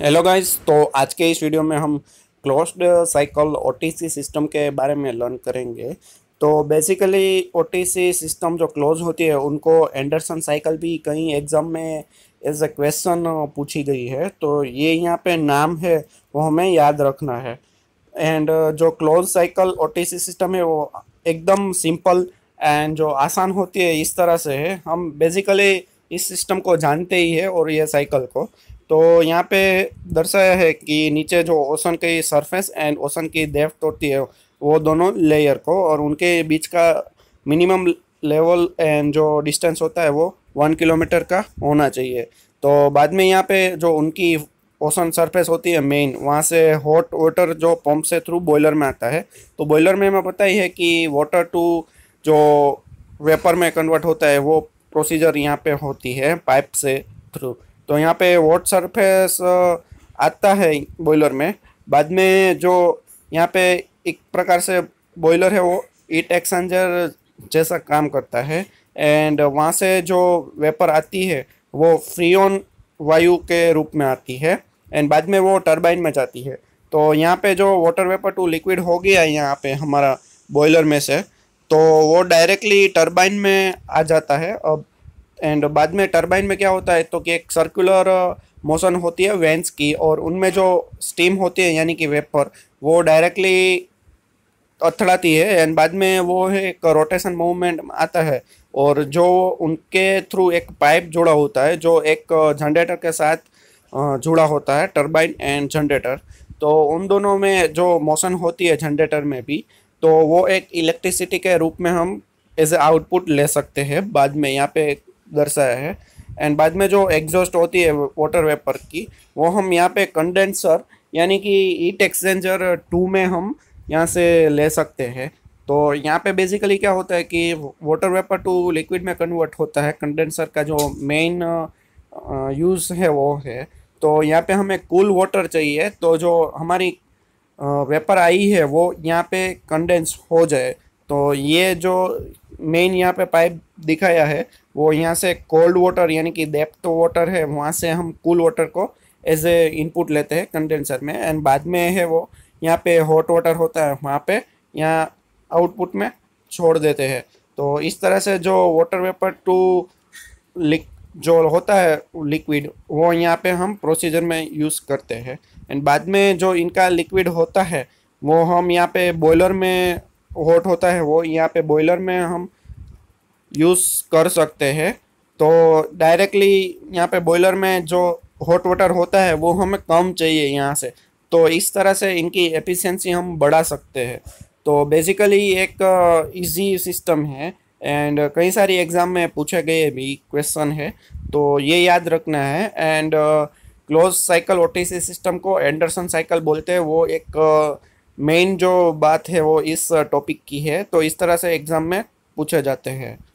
hello guys तो आज के इस वीडियो में हम क्लोज्ड साइकिल ओटीसी सिस्टम के बारे में लर्न करेंगे तो बेसिकली ओटीसी सिस्टम जो क्लोज होती है उनको एंडरसन साइकिल भी कहीं एग्ज़ाम में एज अ क्वेश्चन पूछी गई है तो ये यहाँ पे नाम है वो हमें याद रखना है एंड uh, जो क्लोज साइकिल ओटीसी सिस्टम है वो एकदम सिंपल एंड जो आसान होती है इस तरह से है हम बेसिकली इस सिस्टम को जानते ही है और ये साइकिल को तो यहाँ पे दर्शाया है कि नीचे जो ओसन की सरफेस एंड ओसन की डेफ्ट होती है वो दोनों लेयर को और उनके बीच का मिनिमम लेवल एंड जो डिस्टेंस होता है वो वन किलोमीटर का होना चाहिए तो बाद में यहाँ पे जो उनकी ओसन सरफेस होती है मेन वहाँ से हॉट वाटर जो पंप से थ्रू बॉयलर में आता है तो बॉयलर में हमें पता ही है कि वाटर टू जो वेपर में कन्वर्ट होता है वो प्रोसीजर यहाँ पे होती है पाइप से थ्रू तो यहाँ पे वॉट सरफेस आता है बॉयलर में बाद में जो यहाँ पे एक प्रकार से बॉयलर है वो ईट एक्सचेंजर जैसा काम करता है एंड वहाँ से जो वेपर आती है वो फ्रीओन वायु के रूप में आती है एंड बाद में वो टरबाइन में जाती है तो यहाँ पे जो वाटर वेपर टू लिक्विड हो गया है यहाँ पे हमारा बॉयलर में से तो वो डायरेक्टली टरबाइन में आ जाता है अब एंड बाद में टर्बाइन में क्या होता है तो कि एक सर्कुलर मोशन uh, होती है वेंस की और उनमें जो स्टीम होती है यानी कि वेपर वो डायरेक्टली अथड़ाती है एंड बाद में वो है एक रोटेशन मूवमेंट आता है और जो उनके थ्रू एक पाइप जुड़ा होता है जो एक जनरेटर uh, के साथ uh, जुड़ा होता है टर्बाइन एंड जनरेटर तो उन दोनों में जो मोशन होती है जनरेटर में भी तो वो एक इलेक्ट्रिसिटी के रूप में हम एज ए आउटपुट ले सकते हैं बाद में यहाँ पे दर्शाया है एंड बाद में जो एग्जॉस्ट होती है वाटर वेपर की वो हम यहाँ पे कंडेंसर यानी कि ईट एक्सचेंजर टू में हम यहाँ से ले सकते हैं तो यहाँ पे बेसिकली क्या होता है कि वाटर वेपर टू लिक्विड में कन्वर्ट होता है कंडेंसर का जो मेन यूज़ uh, है वो है तो यहाँ पे हमें कूल वाटर चाहिए तो जो हमारी वेपर uh, आई है वो यहाँ पे कंडेंस हो जाए तो ये जो मेन यहाँ पे पाइप दिखाया है वो यहाँ से कोल्ड वाटर यानी कि डेप्थ वाटर है वहाँ से हम कूल वाटर को एज ए इनपुट लेते हैं कंडेंसर में एंड बाद में है वो यहाँ पे हॉट वाटर होता है वहाँ पे यहाँ आउटपुट में छोड़ देते हैं तो इस तरह से जो वाटर वेपर टू लिक जो होता है लिक्विड वो यहाँ पे हम प्रोसीजर में यूज़ करते हैं एंड बाद में जो इनका लिक्विड होता है वो हम यहाँ पे बॉयलर में हॉट होता है वो यहाँ पे बॉयलर में हम यूज़ कर सकते हैं तो डायरेक्टली यहाँ पे बॉयलर में जो हॉट वाटर होता है वो हमें कम चाहिए यहाँ से तो इस तरह से इनकी एफिशिएंसी हम बढ़ा सकते हैं तो बेसिकली एक इजी uh, सिस्टम है एंड कई सारी एग्ज़ाम में पूछे गए भी क्वेश्चन है तो ये याद रखना है and close cycle OTC system को एंडरसन साइकिल बोलते हैं वो एक uh, मेन जो बात है वो इस टॉपिक की है तो इस तरह से एग्ज़ाम में पूछे जाते हैं